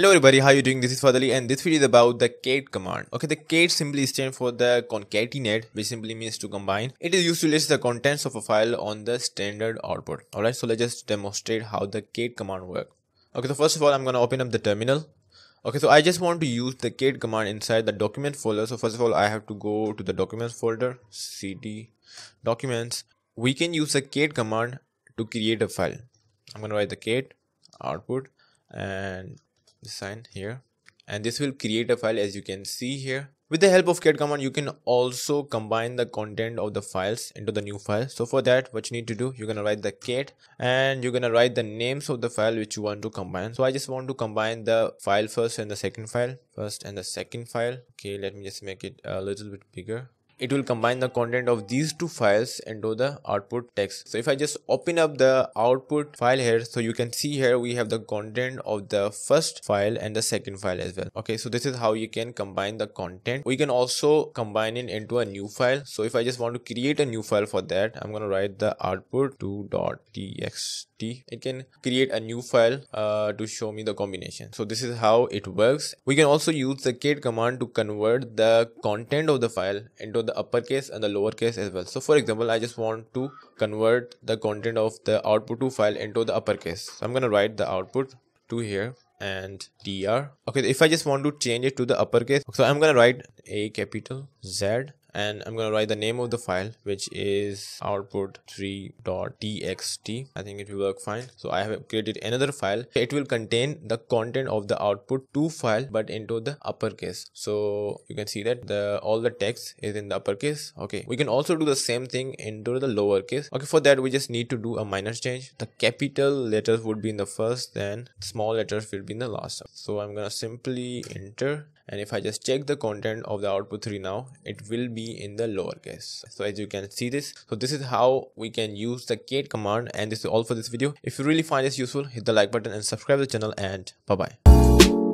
Hello everybody, how are you doing? This is Fadali and this video is about the cat command. Okay, the cat simply stands for the concatenate which simply means to combine. It is used to list the contents of a file on the standard output. Alright, so let's just demonstrate how the cat command works. Okay, so first of all, I'm gonna open up the terminal. Okay, so I just want to use the cat command inside the document folder. So first of all, I have to go to the documents folder, cd documents. We can use the cat command to create a file. I'm gonna write the cat output and sign here and this will create a file as you can see here with the help of cat command you can also combine the content of the files into the new file so for that what you need to do you're gonna write the cat and you're gonna write the names of the file which you want to combine so i just want to combine the file first and the second file first and the second file okay let me just make it a little bit bigger it will combine the content of these two files into the output text. So if I just open up the output file here, so you can see here we have the content of the first file and the second file as well. Okay, so this is how you can combine the content. We can also combine it into a new file. So if I just want to create a new file for that, I'm going to write the output 2.txt t it can create a new file uh, to show me the combination so this is how it works we can also use the cat command to convert the content of the file into the uppercase and the lowercase as well so for example i just want to convert the content of the output to file into the uppercase so i'm going to write the output to here and dr okay if i just want to change it to the uppercase so i'm going to write a capital z and I'm gonna write the name of the file which is output3.txt I think it will work fine so I have created another file it will contain the content of the output 2 file but into the uppercase so you can see that the all the text is in the uppercase okay we can also do the same thing into the lowercase okay for that we just need to do a minor change the capital letters would be in the first then small letters will be in the last so I'm gonna simply enter and if I just check the content of the output 3 now it will be in the lowercase so as you can see this so this is how we can use the gate command and this is all for this video if you really find this useful hit the like button and subscribe to the channel and bye bye